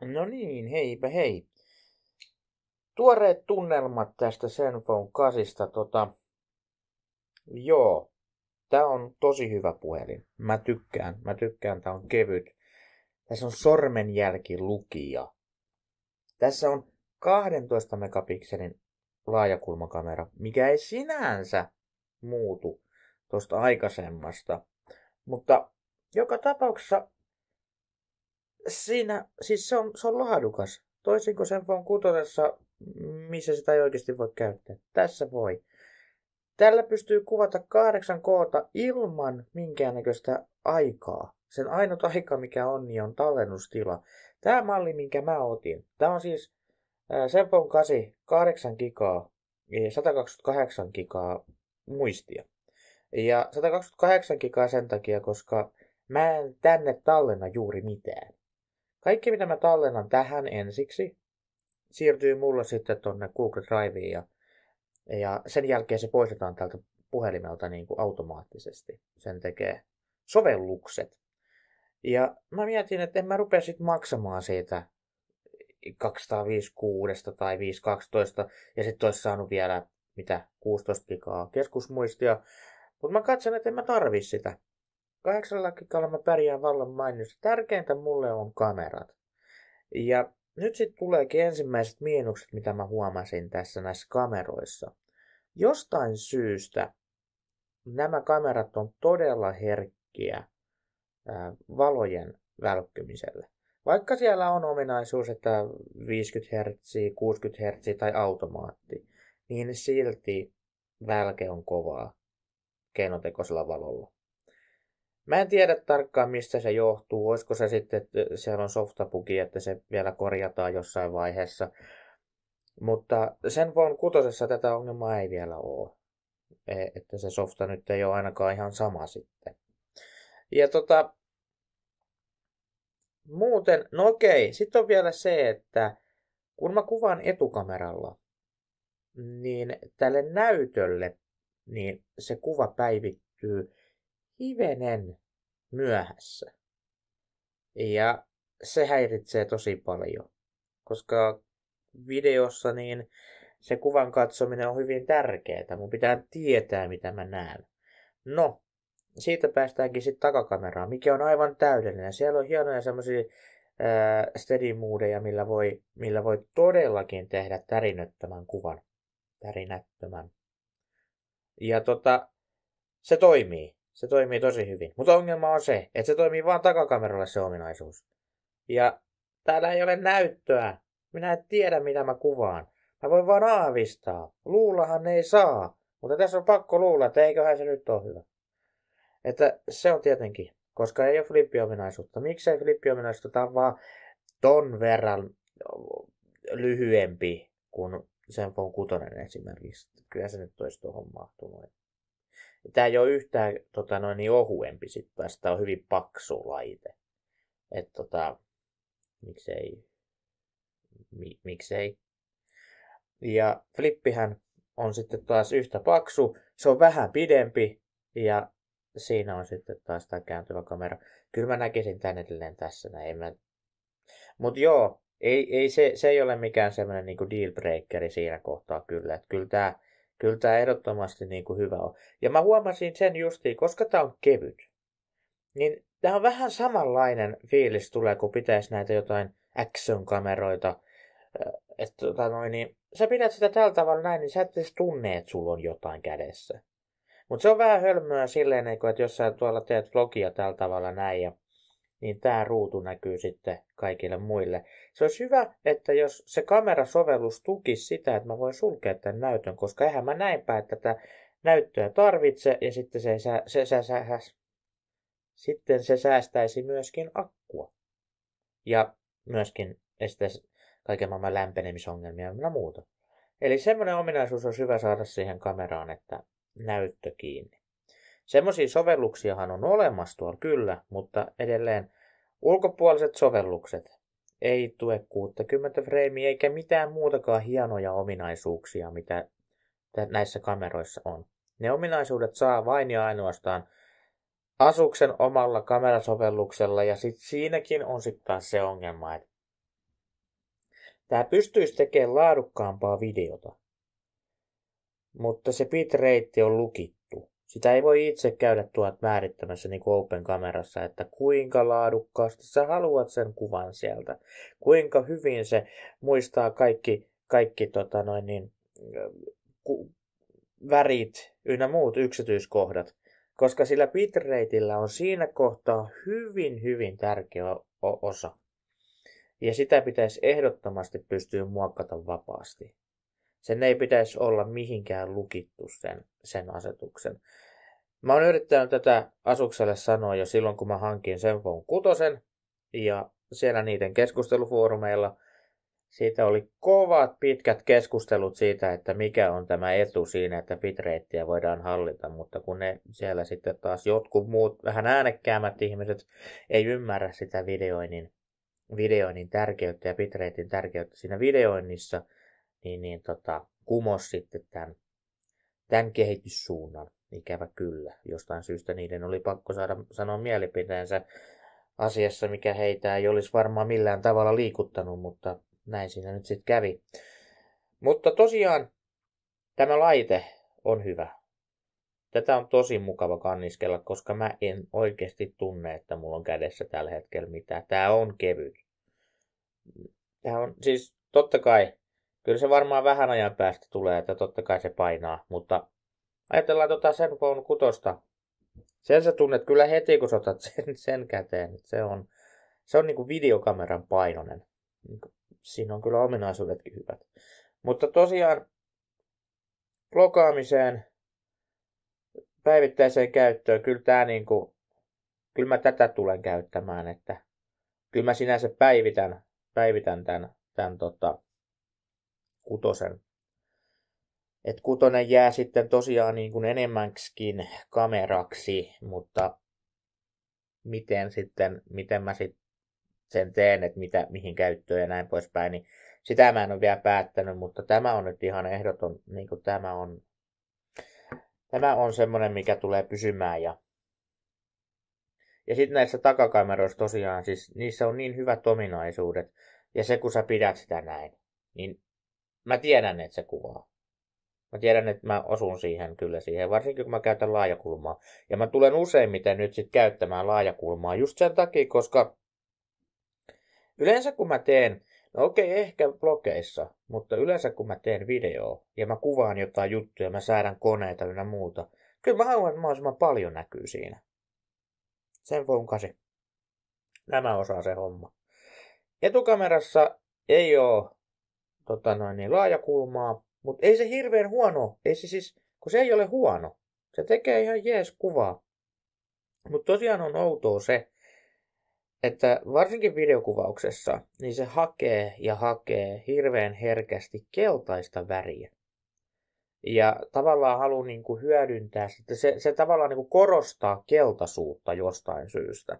No niin, heipä hei. Tuoreet tunnelmat tästä Senfon kasista Tota, joo, tää on tosi hyvä puhelin. Mä tykkään, mä tykkään, tää on kevyt. Tässä on sormenjälkilukija. Tässä on 12 megapikselin laajakulmakamera, mikä ei sinänsä muutu tuosta aikaisemmasta. Mutta joka tapauksessa siinä, siis se on, se on laadukas. Toisin kuin sen Phone 6, missä sitä ei oikeasti voi käyttää. Tässä voi. Tällä pystyy kuvata 8K ilman minkäännäköistä aikaa. Sen ainut aika, mikä on, niin on tallennustila. Tämä malli, minkä mä otin, tämä on siis Zenfone 8, 8 gigaa, 128 gigaa muistia. Ja 128 gigaa sen takia, koska mä en tänne tallenna juuri mitään. Kaikki, mitä mä tallennan tähän ensiksi, siirtyy mulle sitten tonne Google Driveen ja, ja sen jälkeen se poistetaan tältä puhelimelta niin kuin automaattisesti. Sen tekee sovellukset. Ja mä mietin, että en mä rupea sitten maksamaan siitä 256 tai 512 ja sitten olisi saanut vielä mitä 16 gigaa keskusmuistia. Mutta mä katson, että en mä tarvi sitä. Kahdeksalla kikalla mä pärjään vallan mainiossa. Tärkeintä mulle on kamerat. Ja nyt sitten tuleekin ensimmäiset miinukset, mitä mä huomasin tässä näissä kameroissa. Jostain syystä nämä kamerat on todella herkkiä valojen välkkymiselle. Vaikka siellä on ominaisuus, että 50 Hz, 60 Hz tai automaatti, niin silti välke on kovaa keinotekoisella valolla. Mä en tiedä tarkkaan, mistä se johtuu. Olisiko se sitten, että siellä on softapuki, että se vielä korjataan jossain vaiheessa. Mutta sen vuon kutosessa tätä ongelmaa ei vielä ole. E, että se softa nyt ei ole ainakaan ihan sama sitten. Ja tota, muuten, no okei, sitten on vielä se, että kun mä kuvaan etukameralla, niin tälle näytölle, niin se kuva päivittyy hivenen myöhässä. Ja se häiritsee tosi paljon, koska videossa niin se kuvan katsominen on hyvin tärkeää. Mun pitää tietää, mitä mä näen. No, siitä päästäänkin sitten takakameraan, mikä on aivan täydellinen. Siellä on hienoja semmoisia steady moodeja, millä voi, millä voi todellakin tehdä tärinöttömän kuvan. Tärinättömän. Ja tota, se toimii. Se toimii tosi hyvin. Mutta ongelma on se, että se toimii vain takakameralle se ominaisuus. Ja täällä ei ole näyttöä. Minä en tiedä, mitä mä kuvaan. Mä voin vaan aavistaa. Luullahan ei saa. Mutta tässä on pakko luulla, että eiköhän se nyt ole hyvä. Että se on tietenkin, koska ei ole flippiominaisuutta. Miksei flippiominaisuutta? Tämä on vaan ton verran lyhyempi kuin sen Zenfone 6 esimerkiksi. Kyllä se nyt olisi tuohon mahtunut. Tämä ei ole yhtään tota, noin, niin ohuempi sitten taas. Tämä on hyvin paksu laite. Että tota, miksei, mi, miksei. Ja flippihän on sitten taas yhtä paksu. Se on vähän pidempi ja siinä on sitten taas tämä kääntyvä kamera. Kyllä mä näkisin tän edelleen tässä näin. Mä... Mutta joo, ei, ei se, se, ei ole mikään semmoinen niinku deal breakeri siinä kohtaa kyllä. Että kyllä tämä Kyllä tämä ehdottomasti niin kuin hyvä on. Ja mä huomasin sen justiin, koska tämä on kevyt, niin tämä on vähän samanlainen fiilis tulee, kun pitäisi näitä jotain action-kameroita. Että tota noin, niin sä pidät sitä tällä tavalla näin, niin sä et edes tunne, että sulla on jotain kädessä. Mutta se on vähän hölmöä silleen, niin että jos sä tuolla teet vlogia tällä tavalla näin ja niin tämä ruutu näkyy sitten kaikille muille. Se olisi hyvä, että jos se kamerasovellus tukisi sitä, että mä voin sulkea tämän näytön, koska eihän mä näinpä, että tätä näyttöä tarvitse ja sitten se, sä, se, sä, sä, sä, sitten se säästäisi myöskin akkua. Ja myöskin estäisi kaiken maailman lämpenemisongelmia ja muuta. Eli semmoinen ominaisuus on hyvä saada siihen kameraan, että näyttö kiinni. Semmoisia sovelluksiahan on olemassa tuolla kyllä, mutta edelleen ulkopuoliset sovellukset ei tue 60 freimiä eikä mitään muutakaan hienoja ominaisuuksia, mitä näissä kameroissa on. Ne ominaisuudet saa vain ja ainoastaan asuksen omalla kamerasovelluksella ja sit siinäkin on sitten taas se ongelma, että tämä pystyisi tekemään laadukkaampaa videota, mutta se bitrate on lukittu sitä ei voi itse käydä tuot määrittämässä niin kuin Open kamerassa, että kuinka laadukkaasti sä haluat sen kuvan sieltä, kuinka hyvin se muistaa kaikki, kaikki tota noin niin, ku, värit ynnä muut yksityiskohdat, koska sillä bitrateillä on siinä kohtaa hyvin, hyvin tärkeä osa. Ja sitä pitäisi ehdottomasti pystyä muokkata vapaasti. Sen ei pitäisi olla mihinkään lukittu sen, sen asetuksen. Mä oon yrittänyt tätä asukselle sanoa jo silloin, kun mä hankin sen Phone kutosen ja siellä niiden keskustelufoorumeilla siitä oli kovat pitkät keskustelut siitä, että mikä on tämä etu siinä, että bitreittiä voidaan hallita, mutta kun ne siellä sitten taas jotkut muut vähän äänekkäämät ihmiset ei ymmärrä sitä videoinnin, videoinnin tärkeyttä ja bitreitin tärkeyttä siinä videoinnissa – niin, niin tota, kumos sitten tämän, tämän kehityssuunnan. Ikävä kyllä. Jostain syystä niiden oli pakko saada sanoa mielipiteensä asiassa, mikä heitä ei olisi varmaan millään tavalla liikuttanut, mutta näin siinä nyt sitten kävi. Mutta tosiaan tämä laite on hyvä. Tätä on tosi mukava kanniskella, koska mä en oikeasti tunne, että mulla on kädessä tällä hetkellä mitään. tämä on kevyt. Tämä on siis totta kai Kyllä se varmaan vähän ajan päästä tulee, että totta kai se painaa, mutta ajatellaan tota Zenfone 6. Sen sä tunnet kyllä heti, kun sä otat sen, sen käteen. Että se on, se on niinku videokameran painoinen. Niinku, siinä on kyllä ominaisuudetkin hyvät. Mutta tosiaan blokaamiseen, päivittäiseen käyttöön, kyllä tää niinku, kyllä mä tätä tulen käyttämään, että kyllä mä sinänsä päivitän, päivitän tämän, tämän tota, kutosen. Et kutonen jää sitten tosiaan niin kuin enemmänkin kameraksi, mutta miten sitten, miten mä sitten sen teen, että mitä, mihin käyttöön ja näin poispäin, niin sitä mä en ole vielä päättänyt, mutta tämä on nyt ihan ehdoton, niin kuin tämä on, tämä on semmoinen, mikä tulee pysymään ja ja sitten näissä takakameroissa tosiaan, siis niissä on niin hyvät ominaisuudet, ja se kun sä pidät sitä näin, niin Mä tiedän, että se kuvaa. Mä tiedän, että mä osun siihen kyllä siihen, varsinkin kun mä käytän laajakulmaa. Ja mä tulen useimmiten nyt sitten käyttämään laajakulmaa just sen takia, koska yleensä kun mä teen, no okei, okay, ehkä blogeissa, mutta yleensä kun mä teen videoa ja mä kuvaan jotain juttuja, mä säädän koneita ynnä muuta, kyllä mä haluan, että mahdollisimman paljon näkyy siinä. Sen kasi. Nämä osaa se homma. Etukamerassa ei ole tota noin, niin laajakulmaa, mutta ei se hirveän huono, ei se siis, kun se ei ole huono. Se tekee ihan jees kuvaa. Mutta tosiaan on outoa se, että varsinkin videokuvauksessa, niin se hakee ja hakee hirveän herkästi keltaista väriä. Ja tavallaan haluaa niin kuin hyödyntää, sitä, se, se tavallaan niin kuin korostaa keltaisuutta jostain syystä.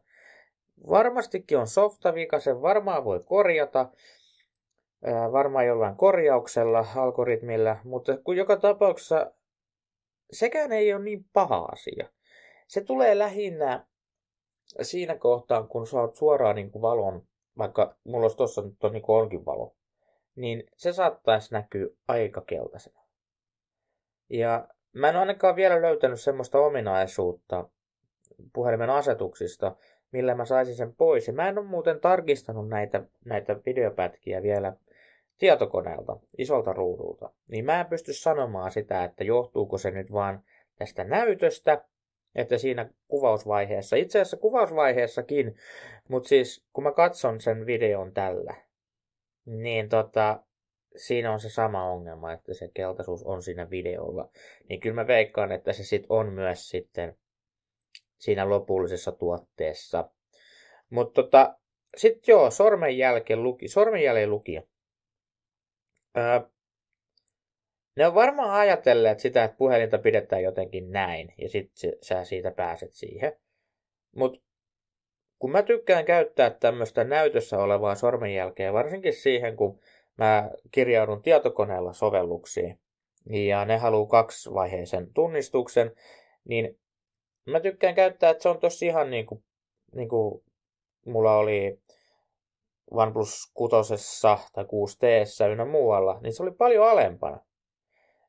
Varmastikin on softavika, sen varmaan voi korjata, varmaan jollain korjauksella, algoritmilla, mutta kun joka tapauksessa sekään ei ole niin paha asia. Se tulee lähinnä siinä kohtaa, kun sä oot suoraan niin kuin valon, vaikka mulla olisi tuossa nyt on, niin kuin onkin valo, niin se saattaisi näkyä aika keltaisena. Ja mä en ainakaan vielä löytänyt semmoista ominaisuutta puhelimen asetuksista, millä mä saisin sen pois. Ja mä en ole muuten tarkistanut näitä, näitä videopätkiä vielä tietokoneelta, isolta ruudulta, niin mä en pysty sanomaan sitä, että johtuuko se nyt vaan tästä näytöstä, että siinä kuvausvaiheessa, itse asiassa kuvausvaiheessakin, mutta siis kun mä katson sen videon tällä, niin tota, siinä on se sama ongelma, että se keltaisuus on siinä videolla. Niin kyllä mä veikkaan, että se sit on myös sitten siinä lopullisessa tuotteessa. Mutta tota, sitten joo, sormenjäljen luki, sormenjäljen lukija. Öö, ne on varmaan ajatelleet sitä, että puhelinta pidetään jotenkin näin, ja sitten sä siitä pääset siihen. Mutta kun mä tykkään käyttää tämmöistä näytössä olevaa sormenjälkeä, varsinkin siihen, kun mä kirjaudun tietokoneella sovelluksiin, ja ne haluaa kaksivaiheisen tunnistuksen, niin mä tykkään käyttää, että se on tosi ihan niin kuin, niin kuin mulla oli OnePlus 6 tai 6T ynnä muualla, niin se oli paljon alempana.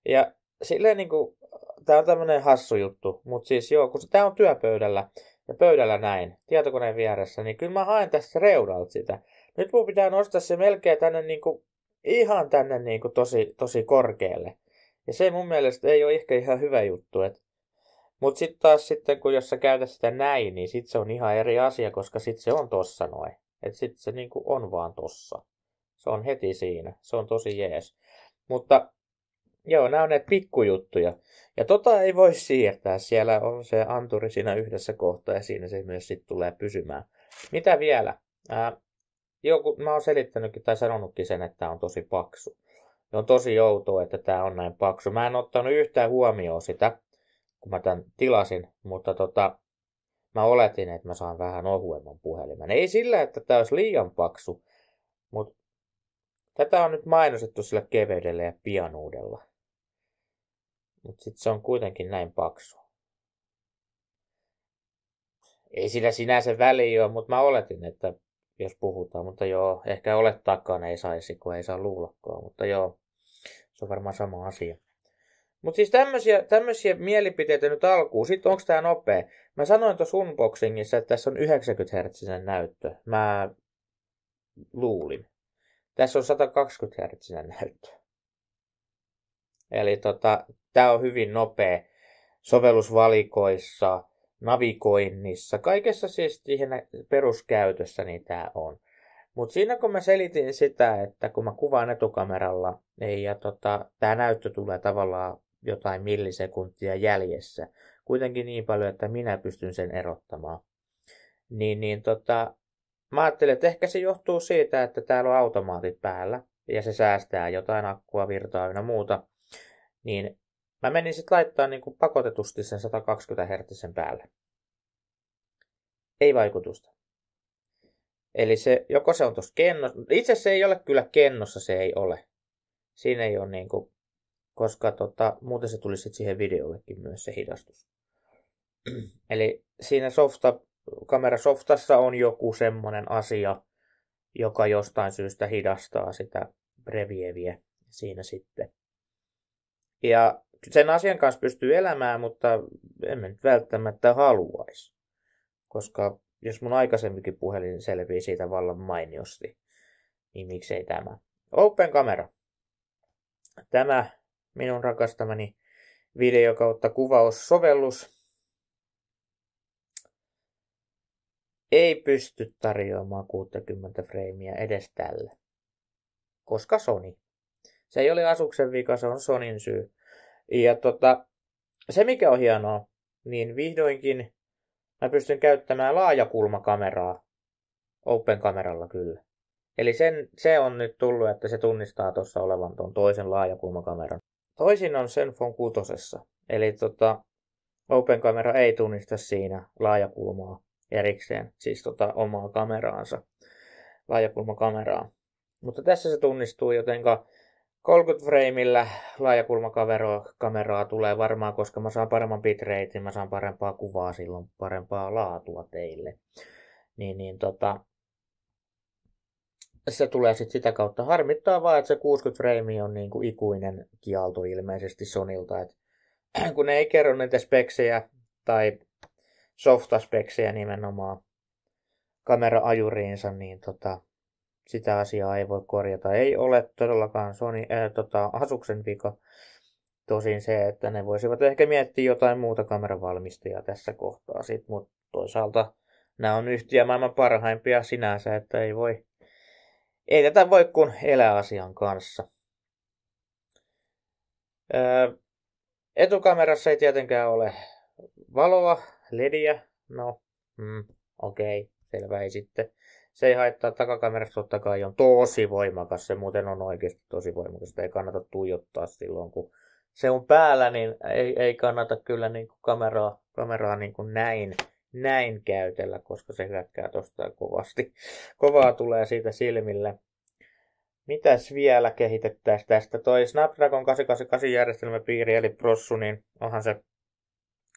Ja silleen niin kuin, tämä on tämmöinen hassu juttu, mutta siis joo, kun tämä on työpöydällä ja pöydällä näin, tietokoneen vieressä, niin kyllä mä haen tästä reudalta sitä. Nyt mun pitää nostaa se melkein tänne niin kuin, ihan tänne niin kuin tosi, tosi korkealle. Ja se mun mielestä ei ole ehkä ihan hyvä juttu, että mutta sitten taas sitten, kun jos sä sitä näin, niin sitten se on ihan eri asia, koska sitten se on tossa noin. Että sitten se kuin niinku on vaan tossa. Se on heti siinä. Se on tosi jees. Mutta joo, nämä on näitä pikkujuttuja. Ja tota ei voi siirtää. Siellä on se anturi siinä yhdessä kohtaa ja siinä se myös sitten tulee pysymään. Mitä vielä? Ää, joku, mä oon selittänytkin tai sanonutkin sen, että tämä on tosi paksu. Ja on tosi joutoa, että tämä on näin paksu. Mä en ottanut yhtään huomioon sitä, kun mä tämän tilasin, mutta tota, mä oletin, että mä saan vähän ohuemman puhelimen. Ei sillä, että tämä olisi liian paksu, mutta tätä on nyt mainostettu sillä keveydellä ja pianuudella. Mutta sitten se on kuitenkin näin paksu. Ei sillä sinänsä väliä ole, mutta mä oletin, että jos puhutaan. Mutta joo, ehkä olettaakaan ei saisi, kun ei saa luullakaan. Mutta joo, se on varmaan sama asia. Mutta siis tämmöisiä, tämmöisiä mielipiteitä nyt alkuun. Sitten onko tämä nopea? Mä sanoin tuossa unboxingissa, että tässä on 90 hertsinen näyttö. Mä luulin. Tässä on 120 hertsinen näyttö. Eli tota, tämä on hyvin nopea sovellusvalikoissa, navigoinnissa, kaikessa siis siihen peruskäytössä niin tämä on. Mutta siinä kun mä selitin sitä, että kun mä kuvaan etukameralla, niin ja tota, tämä näyttö tulee tavallaan jotain millisekuntia jäljessä. Kuitenkin niin paljon, että minä pystyn sen erottamaan. Niin, niin tota, mä ajattelin, että ehkä se johtuu siitä, että täällä on automaatit päällä ja se säästää jotain akkua, virtaa ja muuta. Niin mä menin sitten laittaa niin kuin pakotetusti sen 120 Hz päälle. Ei vaikutusta. Eli se, joko se on tuossa kennossa, itse se ei ole kyllä kennossa, se ei ole. Siinä ei ole niin kuin koska tota, muuten se tulisi sitten siihen videollekin myös se hidastus. Eli siinä softa, kamerasoftassa on joku semmoinen asia, joka jostain syystä hidastaa sitä brevieviä siinä sitten. Ja sen asian kanssa pystyy elämään, mutta emme nyt välttämättä haluaisi. Koska jos mun aikaisemminkin puhelin selvii siitä vallan mainiosti, niin miksei tämä. Open kamera. Tämä minun rakastamani video kautta kuvaussovellus ei pysty tarjoamaan 60 freimiä edes tällä, koska Sony. Se ei ole Asuksen vika, se on Sonin syy. Ja tota, se mikä on hienoa, niin vihdoinkin mä pystyn käyttämään laajakulmakameraa Open kameralla kyllä. Eli sen, se on nyt tullut, että se tunnistaa tuossa olevan tuon toisen laajakulmakameran. Toisin on Zenfone 6. Eli tota, Open Camera ei tunnista siinä laajakulmaa erikseen, siis tota omaa kameraansa, laajakulmakameraa. Mutta tässä se tunnistuu, jotenka 30 frameillä laajakulmakameraa tulee varmaan, koska mä saan paremman bitratein, mä saan parempaa kuvaa silloin, parempaa laatua teille. Niin, niin tota, se tulee sitten sitä kautta. Harmittaa vaan, että se 60 frame on niinku ikuinen kialto ilmeisesti Sonilta. Et kun ne ei kerro niitä speksejä tai softaspeksejä nimenomaan kameraajuriinsa, niin tota, sitä asiaa ei voi korjata. Ei ole todellakaan Sony, äh, tota, Asuksen vika. Tosin se, että ne voisivat ehkä miettiä jotain muuta kameravalmistajaa tässä kohtaa, sit, mutta toisaalta nämä on yhtiö maailman parhaimpia sinänsä, että ei voi ei tätä voi kuin elää asian kanssa. Öö, etukamerassa ei tietenkään ole valoa, lediä, no, mm, okei, okay, selvä ei sitten. Se ei haittaa, takakamerassa totta kai on tosi voimakas, se muuten on oikeasti tosi voimakas, sitä ei kannata tuijottaa silloin, kun se on päällä, niin ei, ei kannata kyllä niin kuin kameraa, kameraa niin kuin näin näin käytellä, koska se hyökkää tuosta kovasti. Kovaa tulee siitä silmillä. Mitäs vielä kehitettäisiin tästä? Toi Snapdragon 888 järjestelmäpiiri, eli prossu, niin onhan se...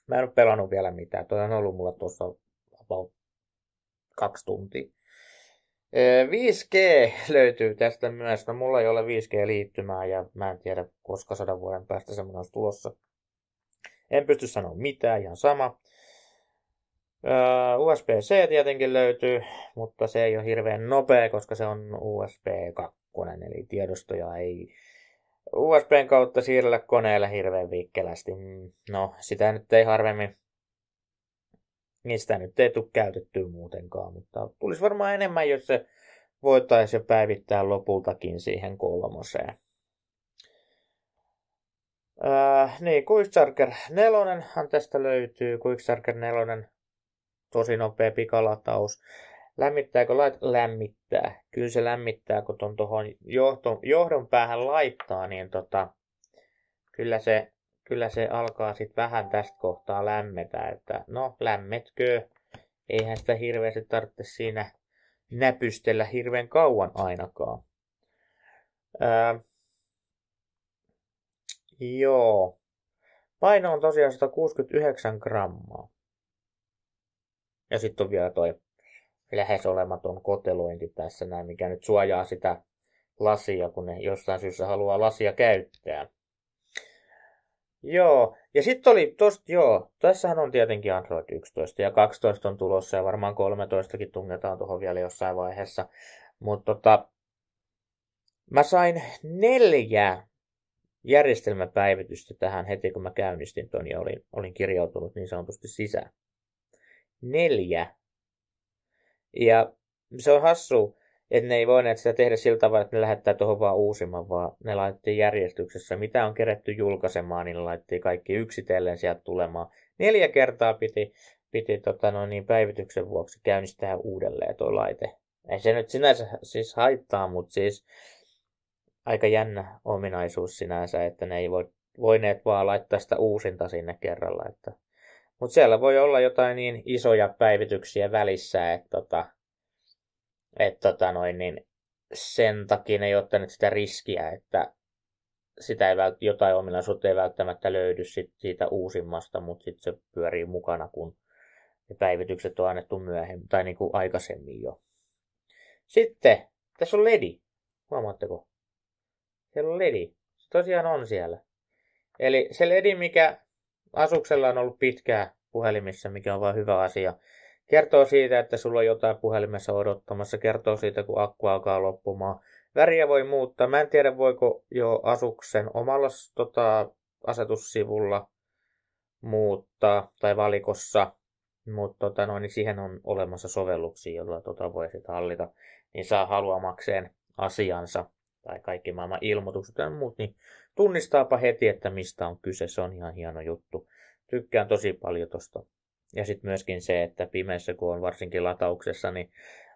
Mä en ole pelannut vielä mitään. Toi on ollut mulla tuossa about kaksi tuntia. 5G löytyy tästä myös. No mulla ei ole 5G-liittymää ja mä en tiedä koska sadan vuoden päästä semmoinen olisi tulossa. En pysty sanoa mitään, ihan sama. Öö, USB-C tietenkin löytyy, mutta se ei ole hirveän nopea, koska se on USB 2, eli tiedostoja ei USBn kautta siirrellä koneelle hirveän viikkelästi. No, sitä nyt ei harvemmin, niistä nyt ei tule käytettyä muutenkaan, mutta tulisi varmaan enemmän, jos se voitaisiin jo päivittää lopultakin siihen kolmoseen. Äh, niin, Quickcharger 4 tästä löytyy. Quickcharger 4 tosi nopea pikalataus. Lämmittääkö lait? Lämmittää. Kyllä se lämmittää, kun tuon tuohon johdon päähän laittaa, niin tota, kyllä se, kyllä se alkaa sitten vähän tästä kohtaa lämmetä, että no lämmetkö, eihän sitä hirveästi tarvitse siinä näpystellä hirveän kauan ainakaan. Öö, joo. Paino on tosiaan 169 grammaa. Ja sitten on vielä toi lähes olematon kotelointi tässä näin, mikä nyt suojaa sitä lasia, kun ne jostain syystä haluaa lasia käyttää. Joo, ja sitten oli tosta, joo, tässähän on tietenkin Android 11 ja 12 on tulossa ja varmaan 13kin tungetaan tuohon vielä jossain vaiheessa. Mutta tota, mä sain neljä järjestelmäpäivitystä tähän heti, kun mä käynnistin ton ja olin, olin kirjautunut niin sanotusti sisään neljä. Ja se on hassu, että ne ei voineet sitä tehdä sillä tavalla, että ne lähettää tuohon vaan uusimman, vaan ne laitettiin järjestyksessä. Mitä on keretty julkaisemaan, niin ne laitettiin kaikki yksitellen sieltä tulemaan. Neljä kertaa piti, piti tota no niin, päivityksen vuoksi käynnistää uudelleen tuo laite. Ei se nyt sinänsä siis haittaa, mutta siis aika jännä ominaisuus sinänsä, että ne ei voi, voineet vaan laittaa sitä uusinta sinne kerralla. Että mutta siellä voi olla jotain niin isoja päivityksiä välissä, että tota, et tota noin, niin sen takia ne ei ottanut sitä riskiä, että sitä ei vält- jotain ominaisuutta ei välttämättä löydy sit siitä uusimmasta, mutta sitten se pyörii mukana, kun ne päivitykset on annettu myöhemmin tai niinku kuin aikaisemmin jo. Sitten, tässä on ledi. Huomaatteko? Siellä on ledi. Se tosiaan on siellä. Eli se ledi, mikä Asuksella on ollut pitkää puhelimissa, mikä on vain hyvä asia. Kertoo siitä, että sulla on jotain puhelimessa odottamassa. Kertoo siitä, kun akku alkaa loppumaan. Väriä voi muuttaa. Mä en tiedä, voiko jo asuksen omalla tota, asetussivulla muuttaa tai valikossa. Mutta tota, no, niin siihen on olemassa sovelluksia, joilla tota, voi sitä hallita. Niin saa haluamakseen asiansa tai kaikki maailman ilmoitukset ja muut, niin tunnistaapa heti, että mistä on kyse. Se on ihan hieno juttu. Tykkään tosi paljon tosta. Ja sitten myöskin se, että pimeässä kun on varsinkin latauksessa, niin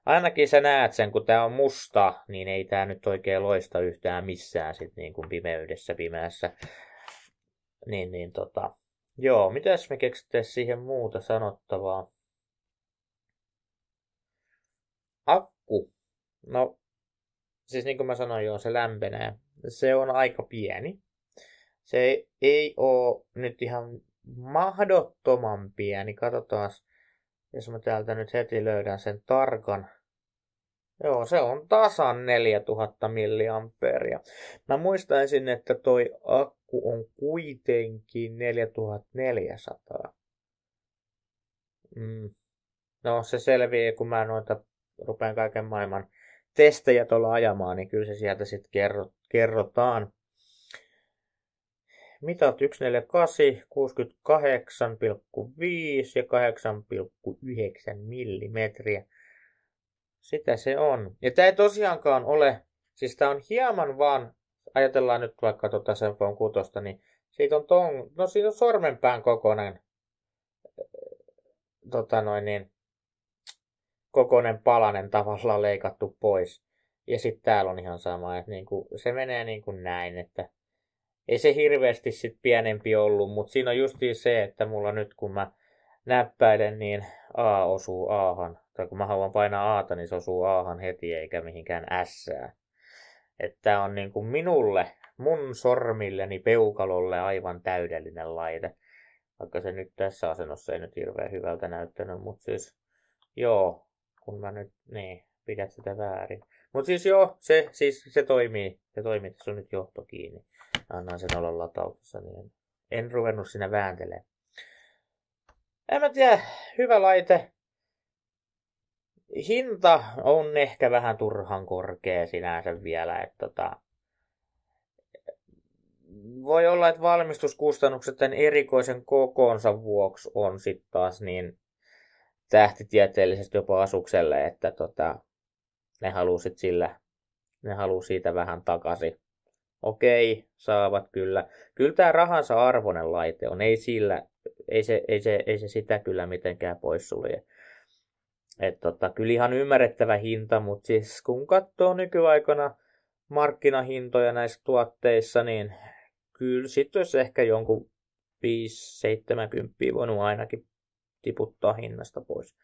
ainakin sä näet sen, kun tämä on musta, niin ei tämä nyt oikein loista yhtään missään sit niin kuin pimeydessä pimeässä. Niin, niin tota. Joo, mitäs me keksitte siihen muuta sanottavaa? Akku. No, siis niin kuin mä sanoin, joo, se lämpenee se on aika pieni. Se ei ole nyt ihan mahdottoman pieni. Katsotaan, jos mä täältä nyt heti löydän sen tarkan. Joo, se on tasan 4000 milliamperia. Mä muistaisin, että toi akku on kuitenkin 4400. Mm. No se selviää, kun mä noita rupean kaiken maailman testejä tuolla ajamaan, niin kyllä se sieltä sitten kerrotaan. Mitat 148, 68,5 ja 8,9 millimetriä. Sitä se on. Ja tämä ei tosiaankaan ole, siis tämä on hieman vaan, ajatellaan nyt vaikka tuota on kutosta, niin siitä on ton, no siinä on sormenpään kokoinen tota noin niin, kokonen palanen tavallaan leikattu pois. Ja sitten täällä on ihan sama, että niinku, se menee niinku näin, että ei se hirveästi sit pienempi ollut, mutta siinä on justiin se, että mulla nyt kun mä näppäilen, niin A osuu Ahan. Tai kun mä haluan painaa Aata, niin se osuu Ahan heti eikä mihinkään S. Että on niin kuin minulle, mun sormilleni peukalolle aivan täydellinen laite. Vaikka se nyt tässä asennossa ei nyt hirveän hyvältä näyttänyt, mutta siis joo, kun mä nyt, niin, pidät sitä väärin. Mutta siis joo, se, siis, se toimii. Se toimii, että on nyt johto kiinni. Annan sen olla latauksessa, niin en ruvennut sinä vääntelemään. En mä tiedä, hyvä laite. Hinta on ehkä vähän turhan korkea sinänsä vielä, että tota, voi olla, että valmistuskustannukset tämän erikoisen kokoonsa vuoksi on sitten taas niin tähtitieteellisesti jopa asukselle, että tota, ne halusit sillä, ne haluu siitä vähän takaisin. Okei, saavat kyllä. Kyllä tämä rahansa arvoinen laite on, ei sillä, ei se, ei se, ei se sitä kyllä mitenkään poissulje. Et tota, kyllä ihan ymmärrettävä hinta, mutta siis kun katsoo nykyaikana markkinahintoja näissä tuotteissa, niin kyllä sitten olisi ehkä jonkun 5-70 voinut ainakin tiputtaa hinnasta pois.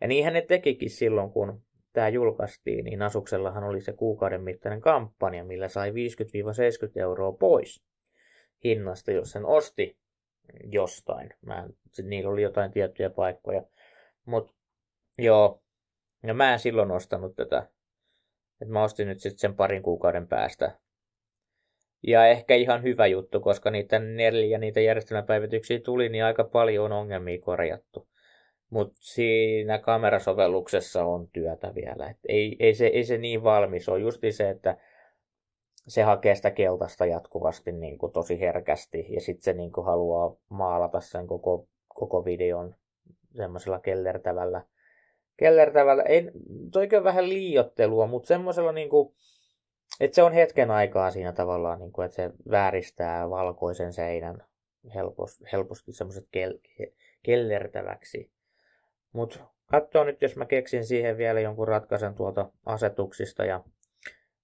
Ja niinhän ne tekikin silloin, kun tämä julkaistiin, niin Asuksellahan oli se kuukauden mittainen kampanja, millä sai 50-70 euroa pois hinnasta, jos sen osti jostain. Mä en, niillä oli jotain tiettyjä paikkoja. Mutta joo, ja mä en silloin ostanut tätä. Et mä ostin nyt sitten sen parin kuukauden päästä ja ehkä ihan hyvä juttu, koska niitä neljä niitä järjestelmäpäivityksiä tuli, niin aika paljon ongelmia korjattu. Mutta siinä kamerasovelluksessa on työtä vielä. Et ei, ei, se, ei se niin valmis ole. Justi se, että se hakee sitä keltaista jatkuvasti niin kuin tosi herkästi ja sitten se niin kuin haluaa maalata sen koko, koko videon semmoisella kellertävällä. kellertävällä. Ei, toikin on vähän liiottelua, mutta semmoisella niin kuin, et se on hetken aikaa siinä tavallaan, niin kuin, että se vääristää valkoisen seinän helposti, helposti semmoiset kel, kellertäväksi. Mutta katsoa nyt, jos mä keksin siihen vielä jonkun ratkaisen tuolta asetuksista ja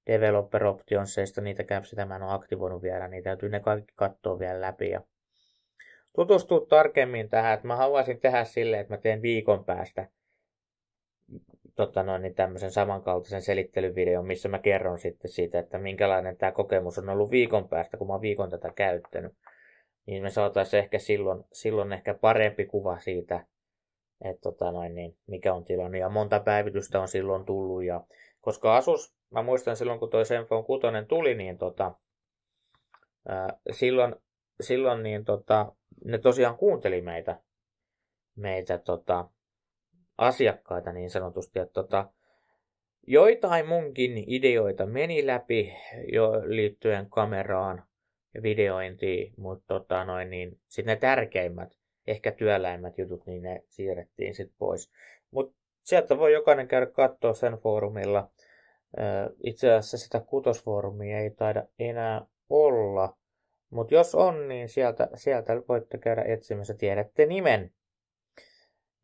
developer optionsseista, niitä sitä mä en ole aktivoinut vielä, niin täytyy ne kaikki katsoa vielä läpi ja tutustua tarkemmin tähän, että mä haluaisin tehdä silleen, että mä teen viikon päästä tota noin, niin tämmöisen samankaltaisen selittelyvideon, missä mä kerron sitten siitä, että minkälainen tämä kokemus on ollut viikon päästä, kun mä oon viikon tätä käyttänyt. Niin me saataisiin ehkä silloin, silloin ehkä parempi kuva siitä, että tota noin, niin mikä on tilanne. Ja monta päivitystä on silloin tullut. Ja, koska Asus, mä muistan silloin, kun toi Zenfone 6 tuli, niin tota, ää, silloin, silloin niin tota, ne tosiaan kuunteli meitä, meitä tota, asiakkaita niin sanotusti. Että tota, joitain munkin ideoita meni läpi jo liittyen kameraan ja videointiin, mutta tota noin, niin sit ne tärkeimmät, ehkä työläimmät jutut, niin ne siirrettiin sitten pois. Mutta sieltä voi jokainen käydä katsoa sen foorumilla. Itse asiassa sitä kutosfoorumia ei taida enää olla, mutta jos on, niin sieltä, sieltä voitte käydä etsimässä, tiedätte nimen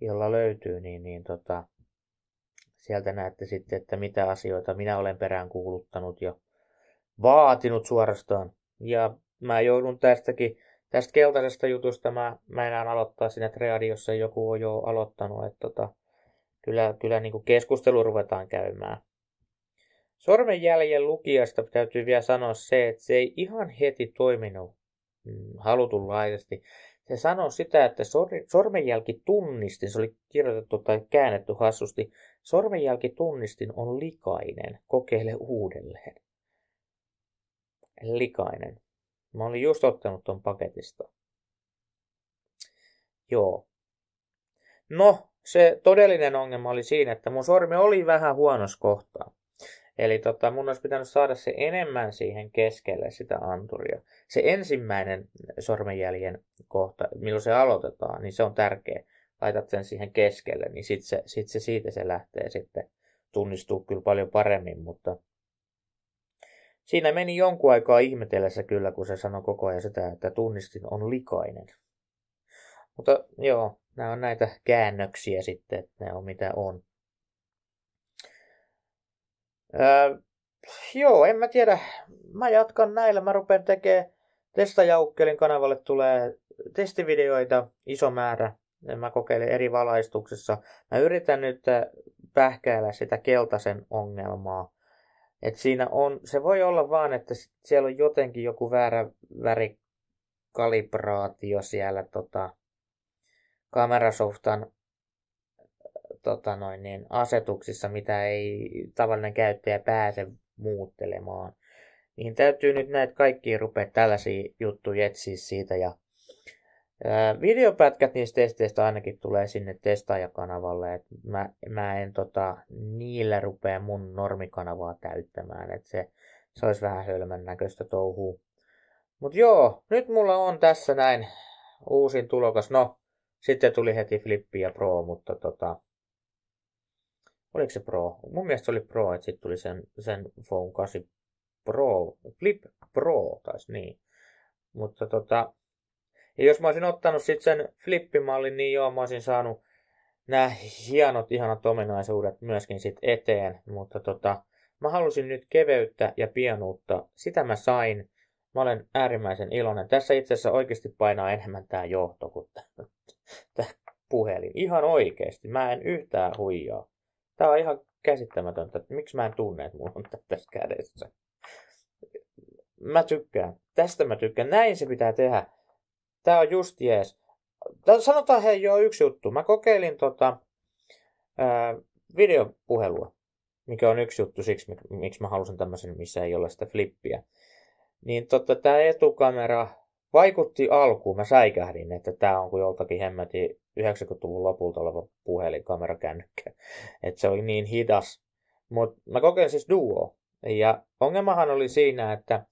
jolla löytyy, niin, niin tota, sieltä näette sitten, että mitä asioita minä olen perään kuuluttanut ja vaatinut suorastaan. Ja mä joudun tästäkin, tästä keltaisesta jutusta mä, mä enää aloittaa siinä Treadiossa, joku on jo aloittanut, että tota, kyllä, kyllä niin kuin keskustelu ruvetaan käymään. Sormenjäljen lukijasta täytyy vielä sanoa se, että se ei ihan heti toiminut mm, halutunlaisesti se sanoi sitä, että sor- sormenjälkitunnistin, se oli kirjoitettu tai käännetty hassusti, sormenjälkitunnistin on likainen, kokeile uudelleen. Likainen. Mä olin just ottanut ton paketista. Joo. No, se todellinen ongelma oli siinä, että mun sormi oli vähän huonossa kohtaa. Eli tota, mun olisi pitänyt saada se enemmän siihen keskelle sitä anturia. Se ensimmäinen sormenjäljen kohta, milloin se aloitetaan, niin se on tärkeä. Laitat sen siihen keskelle, niin sitten se, sit se siitä se lähtee sitten tunnistuu kyllä paljon paremmin, mutta siinä meni jonkun aikaa ihmetellessä kyllä, kun se sanoi koko ajan sitä, että tunnistin on likainen. Mutta joo, nämä on näitä käännöksiä sitten, että ne on mitä on. Äh, joo, en mä tiedä. Mä jatkan näillä. Mä rupean tekemään testajaukkelin kanavalle tulee testivideoita iso määrä. Mä kokeilen eri valaistuksessa. Mä yritän nyt äh, pähkäillä sitä keltaisen ongelmaa. Et siinä on, se voi olla vaan, että siellä on jotenkin joku väärä värikalibraatio siellä tota, kamerasoftan tota noin, niin asetuksissa, mitä ei tavallinen käyttäjä pääse muuttelemaan. Niin täytyy nyt näitä kaikki rupea tällaisia juttuja etsiä siitä. Ja, ää, videopätkät niistä testeistä ainakin tulee sinne testaajakanavalle. Et mä, mä en tota, niillä rupea mun normikanavaa täyttämään. Et se, se olisi vähän hölmän näköistä touhua. Mutta joo, nyt mulla on tässä näin uusin tulokas. No, sitten tuli heti Flippi ja Pro, mutta tota, Oliko se Pro? Mun mielestä se oli Pro, että sitten tuli sen, sen Phone 8 Pro, Flip Pro taisi niin. Mutta tota, ja jos mä olisin ottanut sitten sen flippimallin, niin joo, mä olisin saanut nämä hienot, ihanat ominaisuudet myöskin sitten eteen, mutta tota, mä halusin nyt keveyttä ja pienuutta. Sitä mä sain. Mä olen äärimmäisen iloinen. Tässä itse asiassa oikeasti painaa enemmän tämä johto kuin tämä puhelin. Ihan oikeasti. Mä en yhtään huijaa. Tämä on ihan käsittämätöntä, että miksi mä en tunne, että mulla on tässä kädessä. Mä tykkään. Tästä mä tykkään. Näin se pitää tehdä. Tää on just jees. Sanotaan hei joo yksi juttu. Mä kokeilin tota, ää, videopuhelua, mikä on yksi juttu siksi, miksi mä halusin tämmöisen, missä ei ole sitä flippiä. Niin tota, tämä etukamera vaikutti alkuun, mä säikähdin, että tämä on kuin joltakin hemmätin 90-luvun lopulta oleva puhelinkamerakännykkä. Et se oli niin hidas. Mutta mä kokeen siis Duo. Ja ongelmahan oli siinä, että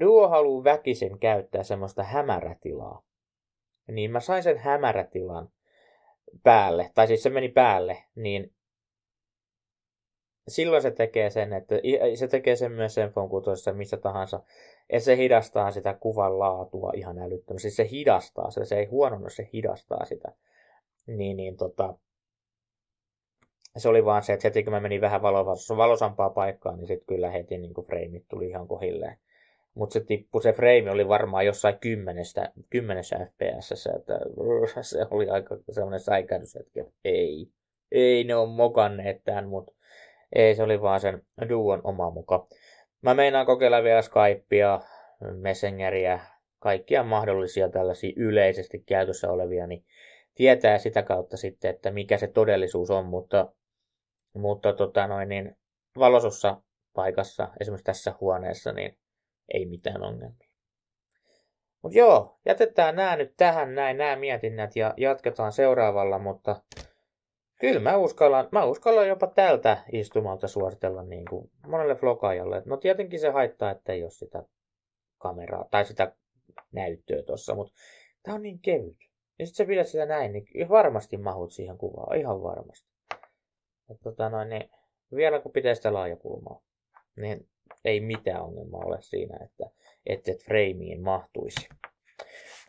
Duo haluaa väkisin käyttää semmoista hämärätilaa. Niin mä sain sen hämärätilan päälle, tai siis se meni päälle, niin silloin se tekee sen, että se tekee sen myös sen fon missä tahansa, että se hidastaa sitä kuvan laatua ihan älyttömästi. Siis se hidastaa se, se ei huononnut, se hidastaa sitä. Niin, niin tota, se oli vaan se, että heti kun mä menin vähän valo- valosampaa paikkaa, niin sitten kyllä heti niin freimit tuli ihan kohilleen. Mutta se tippu, se freimi oli varmaan jossain kymmenestä, kymmenessä fps, että se oli aika semmoinen säikähdys, että ei, ei ne on mokanneet tämän, mutta ei, se oli vaan sen duon oma muka. Mä meinaan kokeilla vielä Skypea, Messengeriä, kaikkia mahdollisia tällaisia yleisesti käytössä olevia, niin tietää sitä kautta sitten, että mikä se todellisuus on, mutta, mutta tota noin, niin valosossa paikassa, esimerkiksi tässä huoneessa, niin ei mitään ongelmia. Mutta joo, jätetään nämä nyt tähän näin, nämä mietinnät ja jatketaan seuraavalla, mutta Kyllä, mä uskallan, mä uskallan jopa tältä istumalta suositella niin kuin monelle vlogaajalle. No tietenkin se haittaa, että ei ole sitä kameraa tai sitä näyttöä tuossa, mutta tämä on niin kevyt. Ja sitten sä pidät sitä näin, niin varmasti mahut siihen kuvaan, ihan varmasti. Et tota noin, niin vielä kun pitää sitä laajakulmaa, niin ei mitään ongelmaa ole siinä, että et, et freimiin mahtuisi.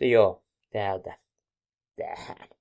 Joo, täältä tähän.